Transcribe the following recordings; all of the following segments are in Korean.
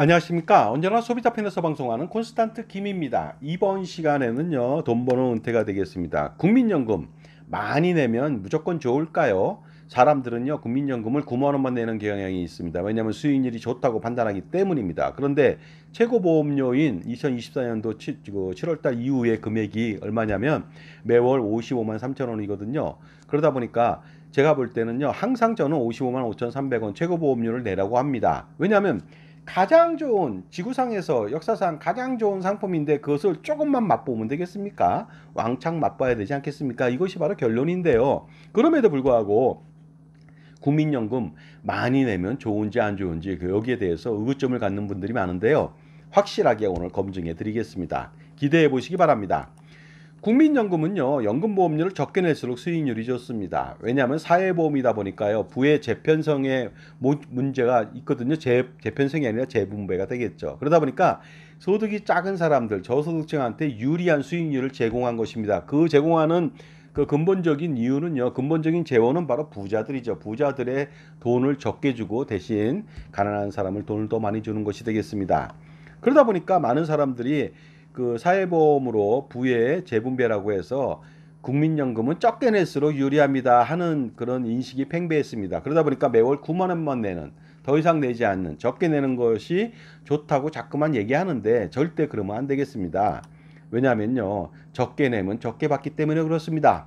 안녕하십니까 언제나 소비자 편에서 방송하는 콘스탄트 김입니다 이번 시간에는요 돈 버는 은퇴가 되겠습니다 국민연금 많이 내면 무조건 좋을까요 사람들은요 국민연금을 9만원만 내는 경향이 있습니다 왜냐하면 수익률이 좋다고 판단하기 때문입니다 그런데 최고보험료인 2024년도 7월달 그 이후의 금액이 얼마냐면 매월 55만 3천원이거든요 그러다 보니까 제가 볼 때는요 항상 저는 55만 5,300원 최고보험료를 내라고 합니다 왜냐하면 가장 좋은 지구상에서 역사상 가장 좋은 상품인데 그것을 조금만 맛보면 되겠습니까? 왕창 맛봐야 되지 않겠습니까? 이것이 바로 결론인데요. 그럼에도 불구하고 국민연금 많이 내면 좋은지 안 좋은지 그 여기에 대해서 의구점을 갖는 분들이 많은데요. 확실하게 오늘 검증해 드리겠습니다. 기대해 보시기 바랍니다. 국민연금은요 연금보험료를 적게 낼수록 수익률이 좋습니다 왜냐하면 사회보험이다 보니까요 부의 재편성에 문제가 있거든요 재, 재편성이 아니라 재분배가 되겠죠 그러다 보니까 소득이 작은 사람들 저소득층한테 유리한 수익률을 제공한 것입니다 그 제공하는 그 근본적인 이유는요 근본적인 재원은 바로 부자들이죠 부자들의 돈을 적게 주고 대신 가난한 사람을 돈을 더 많이 주는 것이 되겠습니다 그러다 보니까 많은 사람들이 그 사회보험으로 부의 재분배라고 해서 국민연금은 적게 낼수록 유리합니다 하는 그런 인식이 팽배했습니다. 그러다 보니까 매월 9만 원만 내는 더 이상 내지 않는 적게 내는 것이 좋다고 자꾸만 얘기하는데 절대 그러면 안 되겠습니다. 왜냐면요 적게 내면 적게 받기 때문에 그렇습니다.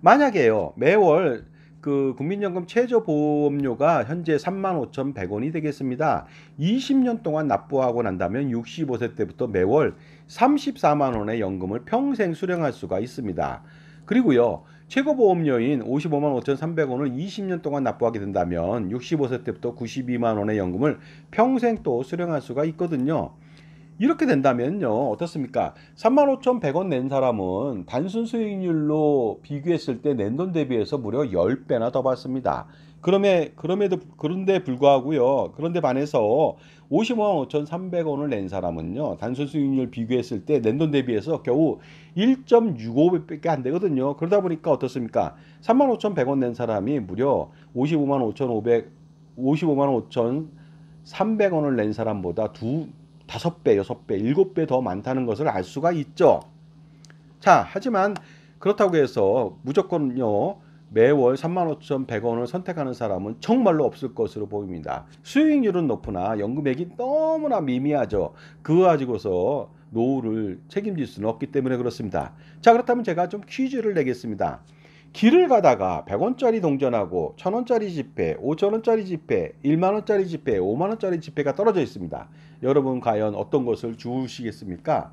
만약에요 매월 그 국민연금 최저 보험료가 현재 35,100원이 되겠습니다. 20년 동안 납부하고 난다면 65세 때부터 매월 34만 원의 연금을 평생 수령할 수가 있습니다. 그리고요. 최고 보험료인 55만 5,300원을 20년 동안 납부하게 된다면 65세 때부터 92만 원의 연금을 평생 또 수령할 수가 있거든요. 이렇게 된다면요 어떻습니까 35,100원 낸 사람은 단순 수익률로 비교했을 때 낸 돈 대비해서 무려 10배나 더 받습니다 그럼에, 그럼에도 그런데 불구하고요 그런데 반해서 5 5 3 0 0원을낸 사람은요 단순 수익률 비교했을 때 낸 돈 대비해서 겨우 1.65배밖에 안 되거든요 그러다 보니까 어떻습니까 35,100원 낸 사람이 무려 55만 5,500 55만 5,300원을 낸 사람보다 두5 배, 6 배, 7배더 많다는 것을 알 수가 있죠. 자, 하지만 그렇다고 해서 무조건요. 매월 35,100원을 선택하는 사람은 정말로 없을 것으로 보입니다. 수익률은 높으나 연금액이 너무나 미미하죠. 그거 가지고서 노후를 책임질 수는 없기 때문에 그렇습니다. 자 그렇다면 제가 좀 퀴즈를 내겠습니다. 길을 가다가 100원짜리 동전하고 1000원짜리 지폐, 5000원짜리 지폐, 1만원짜리 지폐, 5만원짜리 지폐가 떨어져 있습니다. 여러분 과연 어떤 것을 주시겠습니까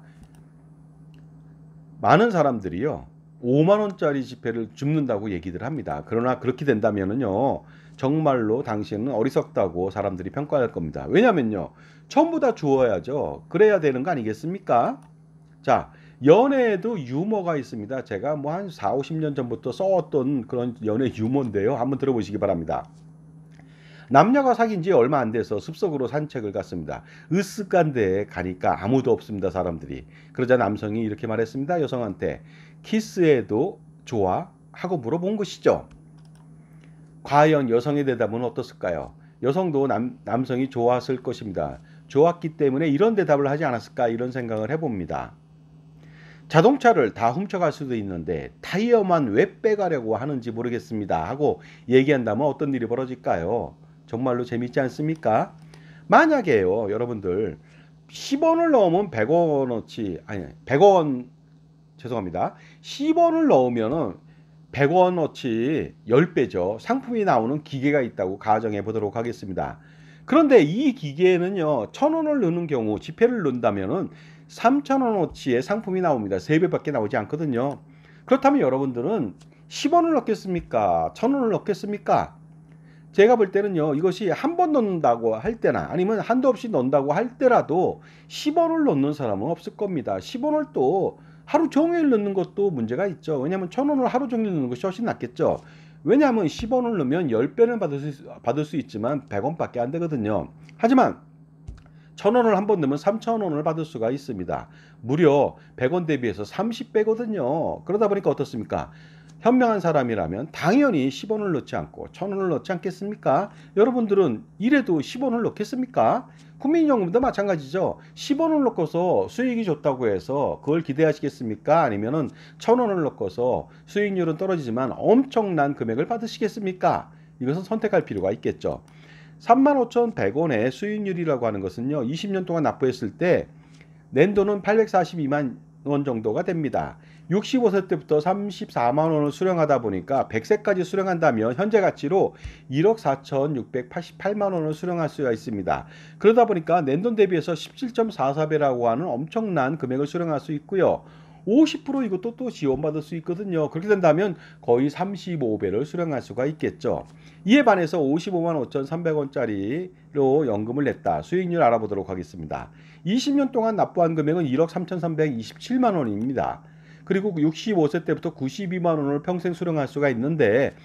많은 사람들이요. 5만원짜리 지폐를 줍는다고 얘기들 합니다. 그러나 그렇게 된다면요 정말로 당신은 어리석다고 사람들이 평가할 겁니다. 왜냐면요. 전부 다 주어야죠. 그래야 되는 거 아니겠습니까? 자, 연애에도 유머가 있습니다. 제가 뭐 한 4, 50년 전부터 써왔던 그런 연애 유머인데요. 한번 들어보시기 바랍니다. 남녀가 사귄 지 얼마 안 돼서 숲속으로 산책을 갔습니다. 으쓱한 데에 가니까 아무도 없습니다. 사람들이. 그러자 남성이 이렇게 말했습니다. 여성한테 키스에도 좋아? 하고 물어본 것이죠. 과연 여성의 대답은 어떻을까요? 여성도 남, 남성이 좋았을 것입니다. 좋았기 때문에 이런 대답을 하지 않았을까 이런 생각을 해봅니다. 자동차를 다 훔쳐갈 수도 있는데 타이어만 왜 빼가려고 하는지 모르겠습니다 하고 얘기한다면 어떤 일이 벌어질까요? 정말로 재밌지 않습니까? 만약에요 여러분들 10원을 넣으면 100원어치 아니 100원 죄송합니다 10원을 넣으면은 100원어치 10배죠 상품이 나오는 기계가 있다고 가정해 보도록 하겠습니다 그런데 이 기계에는요 1 0 0 0원을 넣는 경우 지폐를 넣는다면은 3,000원어치의 상품이 나옵니다. 3배밖에 나오지 않거든요. 그렇다면 여러분들은 10원을 넣겠습니까? 1,000원을 넣겠습니까? 제가 볼 때는요. 이것이 한 번 넣는다고 할 때나 아니면 한도 없이 넣는다고 할 때라도 10원을 넣는 사람은 없을 겁니다. 10원을 또 하루 종일 넣는 것도 문제가 있죠. 왜냐하면 1,000원을 하루 종일 넣는 것이 훨씬 낫겠죠. 왜냐하면 10원을 넣으면 10배는 받을 수, 받을 수 있지만 100원밖에 안 되거든요. 하지만 천원을 한 번 넣으면 3천원을 받을 수가 있습니다. 무려 100원 대비해서 30배거든요. 그러다 보니까 어떻습니까? 현명한 사람이라면 당연히 10원을 넣지 않고 1000원을 넣지 않겠습니까? 여러분들은 이래도 10원을 넣겠습니까? 국민연금도 마찬가지죠. 10원을 넣고서 수익이 좋다고 해서 그걸 기대하시겠습니까? 아니면은 1000원을 넣고서 수익률은 떨어지지만 엄청난 금액을 받으시겠습니까? 이것은 선택할 필요가 있겠죠. 35,100원의 수익률이라고 하는 것은요. 20년 동안 납부했을 때 낸돈은 842만 원 정도가 됩니다. 65세 때부터 34만 원을 수령하다 보니까 100세까지 수령한다면 현재 가치로 1억 4,688만 원을 수령할 수가 있습니다. 그러다 보니까 낸 돈 대비해서 17.44배라고 하는 엄청난 금액을 수령할 수 있고요. 50% 이것도 또 지원받을 수 있거든요. 그렇게 된다면 거의 35배를 수령할 수가 있겠죠. 이에 반해서 55만 5,300원짜리로 연금을 냈다. 수익률 알아보도록 하겠습니다. 20년 동안 납부한 금액은 1억 3,327만 원입니다. 그리고 65세 때부터 92만 원을 평생 수령할 수가 있는데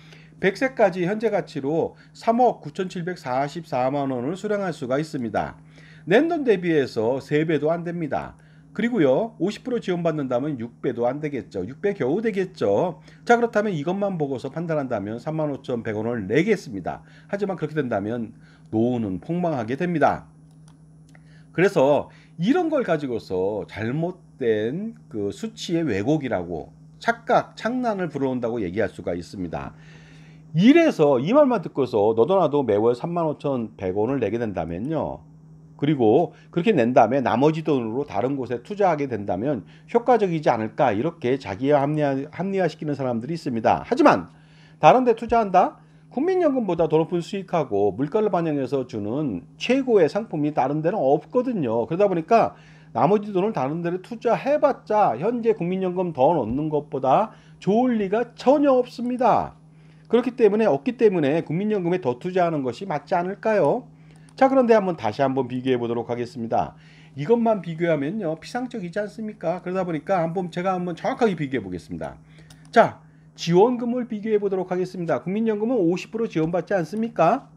100세까지 현재 가치로 3억 9,744만 원을 수령할 수가 있습니다. 낸 돈 대비해서 3배도 안 됩니다. 그리고요 50% 지원받는다면 6배도 안 되겠죠 6배 겨우 되겠죠 자 그렇다면 이것만 보고서 판단한다면 35,100원을 내겠습니다 하지만 그렇게 된다면 노후는 폭망하게 됩니다 그래서 이런 걸 가지고서 잘못된 그 수치의 왜곡이라고 착각, 장난을불어온다고 얘기할 수가 있습니다. 이래서 이 말만 듣고서 너도 나도 매월 35,100원을 내게 된다면요. 그리고 그렇게 낸 다음에 나머지 돈으로 다른 곳에 투자하게 된다면 효과적이지 않을까 이렇게 자기 합리화, 합리화시키는 사람들이 있습니다. 하지만 다른 데 투자한다? 국민연금보다 더 높은 수익하고 물가를 반영해서 주는 최고의 상품이 다른 데는 없거든요. 그러다 보니까 나머지 돈을 다른 데를 투자해봤자 현재 국민연금 더 넣는 것보다 좋을 리가 전혀 없습니다. 그렇기 때문에 없기 때문에 국민연금에 더 투자하는 것이 맞지 않을까요? 자 그런데 한번 다시 한번 비교해 보도록 하겠습니다. 이것만 비교하면요 피상적이지 않습니까? 그러다 보니까 한번 제가 한번 정확하게 비교해 보겠습니다. 자 지원금을 비교해 보도록 하겠습니다. 국민연금은 50% 지원받지 않습니까?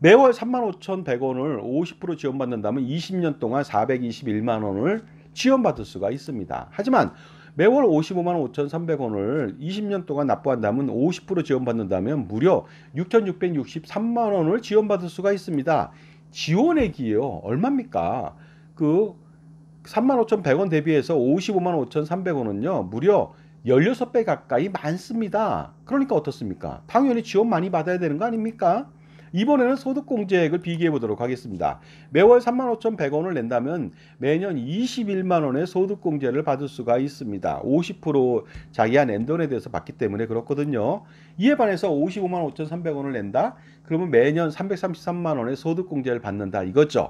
매월 35,100원을 50% 지원받는다면 20년 동안 421만 원을 지원받을 수가 있습니다. 하지만 매월 55만 5,300원을 20년 동안 납부한다면 50% 지원받는다면 무려 6,663만 원을 지원받을 수가 있습니다. 지원액이요. 얼마입니까? 그 35,100원 대비해서 55만 5,300원은요. 무려 16배 가까이 많습니다. 그러니까 어떻습니까? 당연히 지원 많이 받아야 되는 거 아닙니까? 이번에는 소득공제액을 비교해 보도록 하겠습니다. 매월 35,100원을 낸다면 매년 21만 원의 소득공제를 받을 수가 있습니다. 50% 자기가 낸 돈에 대해서 받기 때문에 그렇거든요. 이에 반해서 55만 5,300원을 낸다? 그러면 매년 333만 원의 소득공제를 받는다 이거죠.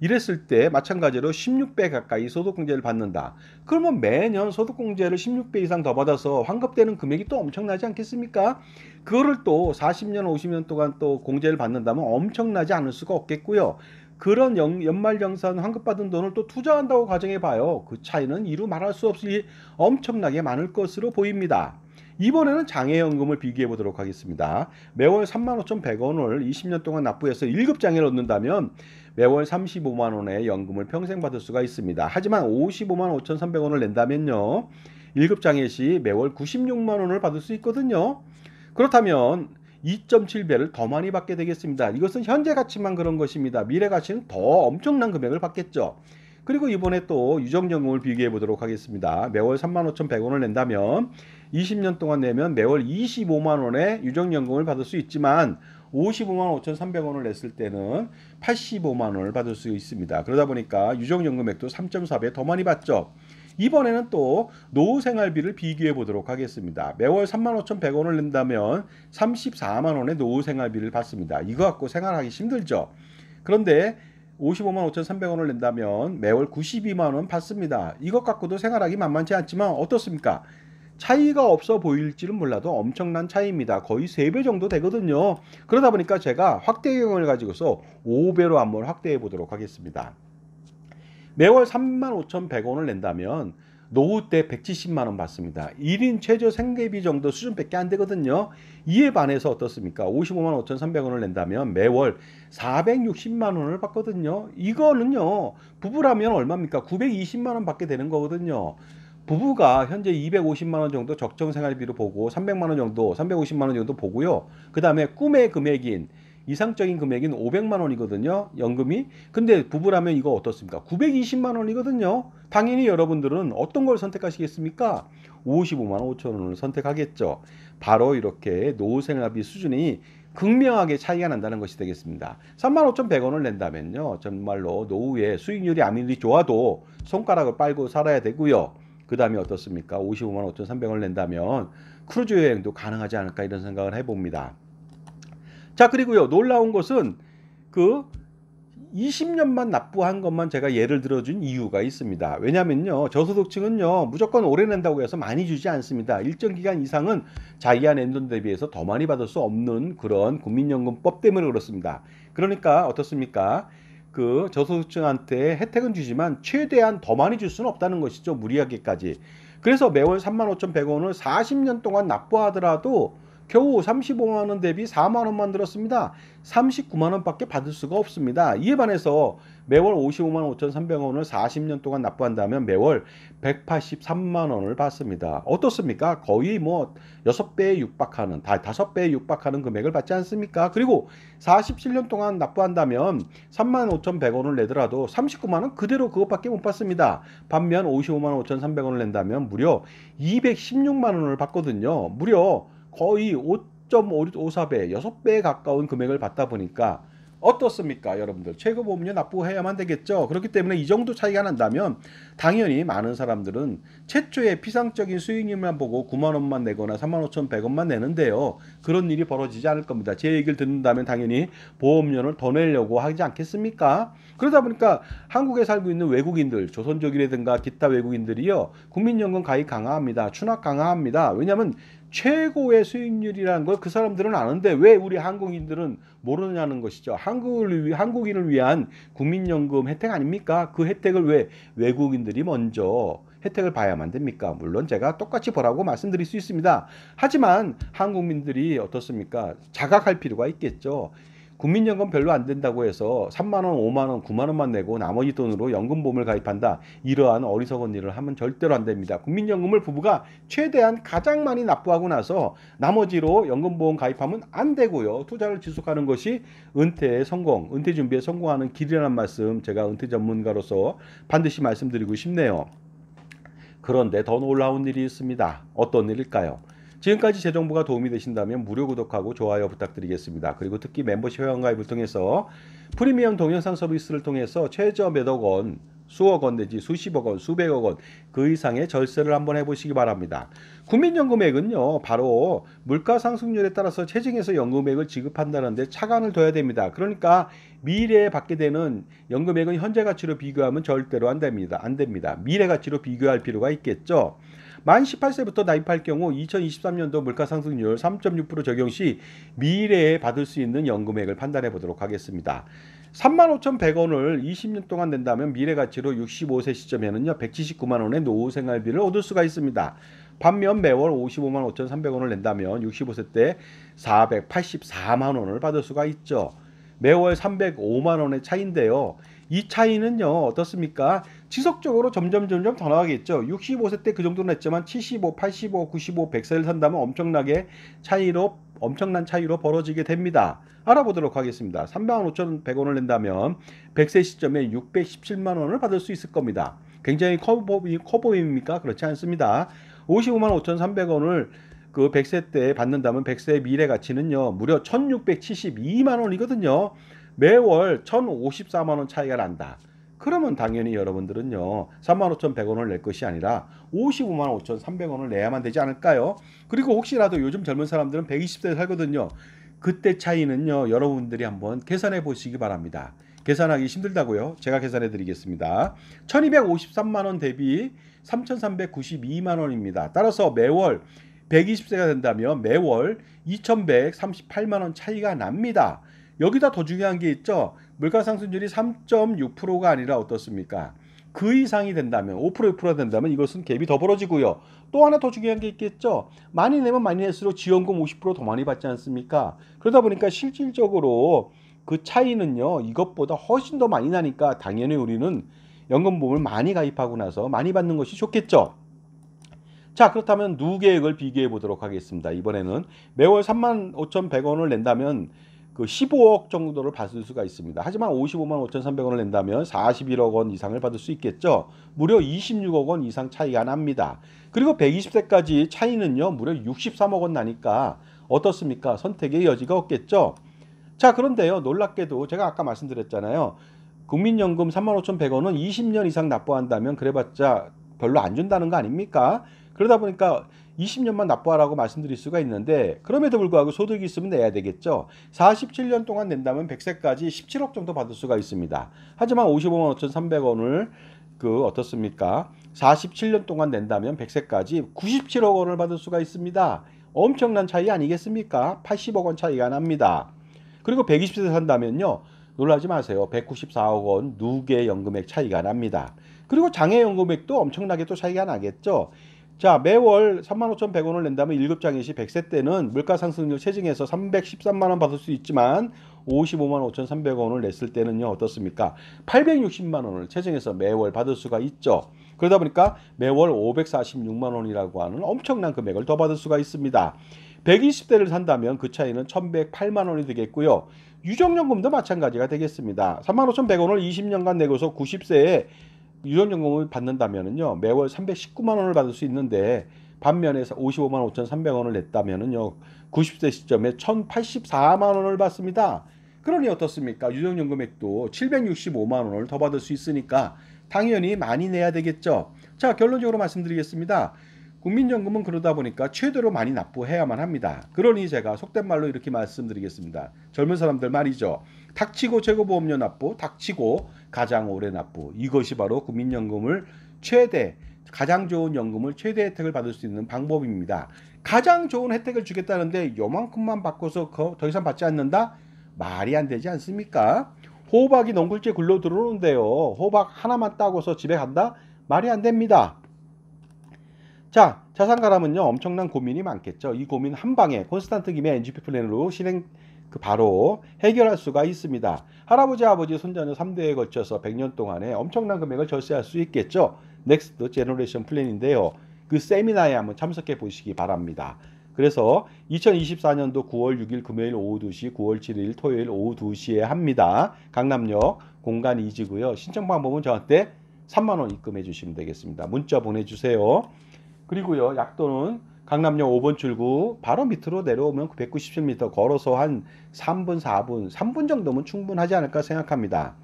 이랬을 때 마찬가지로 16배 가까이 소득공제를 받는다. 그러면 매년 소득공제를 16배 이상 더 받아서 환급되는 금액이 또 엄청나지 않겠습니까? 그거를 또 40년, 50년 동안 또 공제를 받는다면 엄청나지 않을 수가 없겠고요. 그런 연말정산 환급받은 돈을 또 투자한다고 가정해봐요. 그 차이는 이루 말할 수 없이 엄청나게 많을 것으로 보입니다. 이번에는 장애연금을 비교해 보도록 하겠습니다. 매월 35,100원을 20년 동안 납부해서 1급 장애를 얻는다면 매월 35만 원의 연금을 평생 받을 수가 있습니다. 하지만 55만 5,300원을 낸다면요. 1급 장애 시 매월 96만 원을 받을 수 있거든요. 그렇다면 2.7배를 더 많이 받게 되겠습니다. 이것은 현재 가치만 그런 것입니다. 미래 가치는 더 엄청난 금액을 받겠죠. 그리고 이번에 또 유정연금을 비교해 보도록 하겠습니다. 매월 35,100원을 낸다면 20년 동안 내면 매월 25만 원의 유정연금을 받을 수 있지만 55만 5,300원을 냈을 때는 85만 원을 받을 수 있습니다. 그러다 보니까 유족연금액도 3.4배 더 많이 받죠. 이번에는 또 노후 생활비를 비교해 보도록 하겠습니다. 매월 35,100원을 낸다면 34만 원의 노후 생활비를 받습니다. 이거 갖고 생활하기 힘들죠. 그런데 55만 5,300원을 낸다면 매월 92만 원 받습니다. 이것 갖고도 생활하기 만만치 않지만 어떻습니까? 차이가 없어 보일지는 몰라도 엄청난 차이입니다. 거의 3배 정도 되거든요. 그러다 보니까 제가 확대 경을 영 가지고서 5배로 한번 확대해 보도록 하겠습니다. 매월 35,100원을 낸다면 노후 때 170만 원 받습니다. 1인 최저 생계비 정도 수준밖에 안 되거든요. 이에 반해서 어떻습니까? 55만 5,300원을 낸다면 매월 460만 원을 받거든요. 이거는요. 부부라면 얼마입니까? 920만 원 받게 되는 거거든요. 부부가 현재 250만 원 정도 적정 생활비로 보고 300만 원 정도, 350만 원 정도 보고요. 그다음에 꿈의 금액인 이상적인 금액인 500만 원이거든요. 연금이. 근데 부부라면 이거 어떻습니까? 920만 원이거든요. 당연히 여러분들은 어떤 걸 선택하시겠습니까? 55만 5천 원을 선택하겠죠. 바로 이렇게 노후 생활비 수준이 극명하게 차이가 난다는 것이 되겠습니다. 35,100원을 낸다면요. 정말로 노후에 수익률이 아무리 좋아도 손가락을 빨고 살아야 되고요. 그 다음에 어떻습니까? 55만 5,300원을 낸다면 크루즈 여행도 가능하지 않을까 이런 생각을 해봅니다. 자 그리고요 놀라운 것은 그 20년만 납부한 것만 제가 예를 들어준 이유가 있습니다. 왜냐면요. 저소득층은요. 무조건 오래 낸다고 해서 많이 주지 않습니다. 일정 기간 이상은 자기가 낸 돈 대비해서 더 많이 받을 수 없는 그런 국민연금법 때문에 그렇습니다. 그러니까 어떻습니까? 그 저소득층한테 혜택은 주지만 최대한 더 많이 줄 수는 없다는 것이죠. 무리하게까지. 그래서 매월 35,100원을 40년 동안 납부하더라도 겨우 35만원 대비 4만원만 들었습니다. 39만원밖에 받을 수가 없습니다. 이에 반해서 매월 55만 5,300원을 40년 동안 납부한다면 매월 183만원을 받습니다. 어떻습니까? 거의 뭐 6배에 육박하는, 다 5배에 육박하는 금액을 받지 않습니까? 그리고 47년 동안 납부한다면 3만 5,100원을 내더라도 39만원 그대로 그것밖에 못 받습니다. 반면 55만 5,300원을 낸다면 무려 216만원을 받거든요. 무려 거의 5.54배, 6배에 가까운 금액을 받다 보니까 어떻습니까 여러분들 최고보험료 납부해야만 되겠죠 그렇기 때문에 이 정도 차이가 난다면 당연히 많은 사람들은 최초의 피상적인 수익률만 보고 9만원만 내거나 35,100원만 내는데요 그런 일이 벌어지지 않을 겁니다 제 얘기를 듣는다면 당연히 보험료를 더 내려고 하지 않겠습니까 그러다 보니까 한국에 살고 있는 외국인들 조선족이라든가 기타 외국인들이요 국민연금 가입 강화합니다 추락 강화합니다 왜냐하면 최고의 수익률이라는 걸 그 사람들은 아는데 왜 우리 한국인들은 모르냐는 것이죠. 한국을 위 한국인을 위한 국민연금 혜택 아닙니까? 그 혜택을 왜 외국인들이 먼저 혜택을 봐야만 됩니까? 물론 제가 똑같이 보라고 말씀드릴 수 있습니다. 하지만 한국민들이 어떻습니까? 자각할 필요가 있겠죠. 국민연금 별로 안 된다고 해서 3만 원, 5만 원, 9만 원만 내고 나머지 돈으로 연금보험을 가입한다. 이러한 어리석은 일을 하면 절대로 안 됩니다. 국민연금을 부부가 최대한 가장 많이 납부하고 나서 나머지로 연금보험 가입하면 안 되고요. 투자를 지속하는 것이 은퇴의 성공, 은퇴 준비에 성공하는 길이라는 말씀 제가 은퇴 전문가로서 반드시 말씀드리고 싶네요. 그런데 더 놀라운 일이 있습니다. 어떤 일일까요? 지금까지 제 정보가 도움이 되신다면 무료 구독하고 좋아요 부탁드리겠습니다. 그리고 특히 멤버십 회원가입을 통해서 프리미엄 동영상 서비스를 통해서 최저 몇억 원, 수억 원 내지 수십억 원, 수백억 원 그 이상의 절세를 한번 해보시기 바랍니다. 국민연금액은요. 바로 물가상승률에 따라서 체증에서 연금액을 지급한다는데 차관을 둬야 됩니다. 그러니까 미래에 받게 되는 연금액은 현재 가치로 비교하면 절대로 안 됩니다. 안 됩니다. 미래 가치로 비교할 필요가 있겠죠. 만 18세부터 납입할 경우 2023년도 물가상승률 3.6% 적용 시 미래에 받을 수 있는 연금액을 판단해 보도록 하겠습니다. 35,100원을 20년 동안 낸다면 미래 가치로 65세 시점에는요 179만 원의 노후 생활비를 얻을 수가 있습니다. 반면 매월 55만 5,300원을 낸다면 65세 때 484만 원을 받을 수가 있죠. 매월 305만 원의 차인데요. 이 차이는요 어떻습니까? 지속적으로 점점 점점 더 나가겠죠. 65세 때 그 정도는 했지만 75, 85, 95, 100세를 산다면 엄청나게 차이로 엄청난 차이로 벌어지게 됩니다. 알아보도록 하겠습니다. 35,100원을 낸다면 100세 시점에 617만 원을 받을 수 있을 겁니다. 굉장히 커, 커 보입니까? 그렇지 않습니다. 55만 5,300원을 그 100세 때 받는다면 100세의 미래 가치는요. 무려 1,672만 원이거든요. 매월 1,054만 원 차이가 난다. 그러면 당연히 여러분들은요. 35,100원을 낼 것이 아니라 5 5 5,300원을 내야만 되지 않을까요? 그리고 혹시라도 요즘 젊은 사람들은 120대에 살거든요. 그때 차이는요. 여러분들이 한번 계산해 보시기 바랍니다. 계산하기 힘들다고요? 제가 계산해 드리겠습니다. 1253만원 대비 3392만원입니다. 따라서 매월 120세가 된다면 매월 2138만원 차이가 납니다. 여기다 더 중요한 게 있죠. 물가상승률이 3.6%가 아니라 어떻습니까? 그 이상이 된다면 5% 6%가 된다면 이것은 갭이 더 벌어지고요. 또 하나 더 중요한 게 있겠죠. 많이 내면 많이 낼수록 지원금 50%더 많이 받지 않습니까? 그러다 보니까 실질적으로 그 차이는요. 이것보다 훨씬 더 많이 나니까 당연히 우리는 연금보험을 많이 가입하고 나서 많이 받는 것이 좋겠죠. 자 그렇다면 누계액을 비교해 보도록 하겠습니다. 이번에는 매월 35,100원을 낸다면 그 15억 정도를 받을 수가 있습니다. 하지만 55만 5,300원을 낸다면 41억 원 이상을 받을 수 있겠죠. 무려 26억 원 이상 차이가 납니다. 그리고 120세까지 차이는요. 무려 63억 원 나니까 어떻습니까? 선택의 여지가 없겠죠. 자 그런데요. 놀랍게도 제가 아까 말씀드렸잖아요. 국민연금 35,100원은 20년 이상 납부한다면 그래봤자 별로 안 준다는 거 아닙니까? 그러다 보니까 20년만 납부하라고 말씀드릴 수가 있는데 그럼에도 불구하고 소득이 있으면 내야 되겠죠. 47년 동안 낸다면 100세까지 17억 정도 받을 수가 있습니다. 하지만 55만 5,300원을 그 어떻습니까? 47년 동안 낸다면 100세까지 97억 원을 받을 수가 있습니다. 엄청난 차이 아니겠습니까? 80억 원 차이가 납니다. 그리고 120세 산다면요. 놀라지 마세요. 194억 원 누계 연금액 차이가 납니다. 그리고 장애 연금액도 엄청나게 또 차이가 나겠죠. 자, 매월 35,100원을 낸다면 1급 장애시 100세 때는 물가상승률 체증에서 313만원 받을 수 있지만 55만 5,300원을 냈을 때는요, 어떻습니까? 860만원을 체증해서 매월 받을 수가 있죠. 그러다 보니까 매월 546만원이라고 하는 엄청난 금액을 더 받을 수가 있습니다. 120대를 산다면 그 차이는 1,108만원이 되겠고요. 유정연금도 마찬가지가 되겠습니다. 35,100원을 20년간 내고서 90세에 유전연금을받는다면요 매월 319만 원을 받을 수 있는데 반면에서 55만 5,300원을 냈다면요 90세 시점에 1,084만 원을 받습니다. 그러니 어떻습니까? 유전연금액도 765만 원을 더 받을 수 있으니까 당연히 많이 내야 되겠죠. 자 결론적으로 말씀드리겠습니다. 국민연금은 그러다 보니까 최대로 많이 납부해야만 합니다. 그러니 제가 속된 말로 이렇게 말씀드리겠습니다. 젊은 사람들 말이죠. 닥치고 재고보험료 납부, 닥치고 가장 오래 납부. 이것이 바로 국민연금을 최대 가장 좋은 연금을 최대 혜택을 받을 수 있는 방법입니다. 가장 좋은 혜택을 주겠다는데 요만큼만 바꿔서 더 이상 받지 않는다? 말이 안 되지 않습니까? 호박이 농굴째 굴러 들어오는데요. 호박 하나만 따고서 집에 간다? 말이 안 됩니다. 자, 자산가람은요, 엄청난 고민이 많겠죠. 이 고민 한 방에 콘스탄트 김의 NGP 플랜으로 실행 그 바로 해결할 수가 있습니다. 할아버지, 아버지, 손자는 3대에 걸쳐서 100년 동안에 엄청난 금액을 절세할 수 있겠죠. 넥스트 제너레이션 플랜인데요. 그 세미나에 한번 참석해 보시기 바랍니다. 그래서 2024년도 9월 6일 금요일 오후 2시, 9월 7일 토요일 오후 2시에 합니다. 강남역 공간 이지고요. 신청 방법은 저한테 3만원 입금해 주시면 되겠습니다. 문자 보내주세요. 그리고요 약도는 강남역 5번 출구 바로 밑으로 내려오면 190m 걸어서 한 3분 4분 3분 정도면 충분하지 않을까 생각합니다.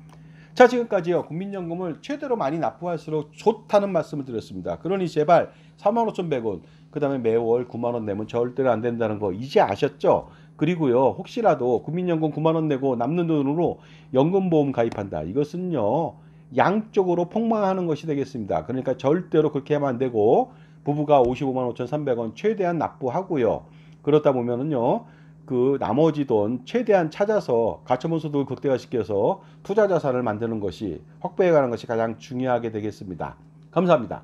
자 지금까지요 국민연금을 최대로 많이 납부할수록 좋다는 말씀을 드렸습니다. 그러니 제발 45,100원 그 다음에 매월 9만원 내면 절대로 안 된다는 거 이제 아셨죠? 그리고요 혹시라도 국민연금 9만원 내고 남는 돈으로 연금보험 가입한다 이것은요 양쪽으로 폭망하는 것이 되겠습니다. 그러니까 절대로 그렇게 하면 안 되고 부부가 55만 5,300원 최대한 납부하고요. 그렇다 보면은요. 그 나머지 돈 최대한 찾아서 가처분 소득을 극대화시켜서 투자 자산을 만드는 것이 확보해 가는 것이 가장 중요하게 되겠습니다. 감사합니다.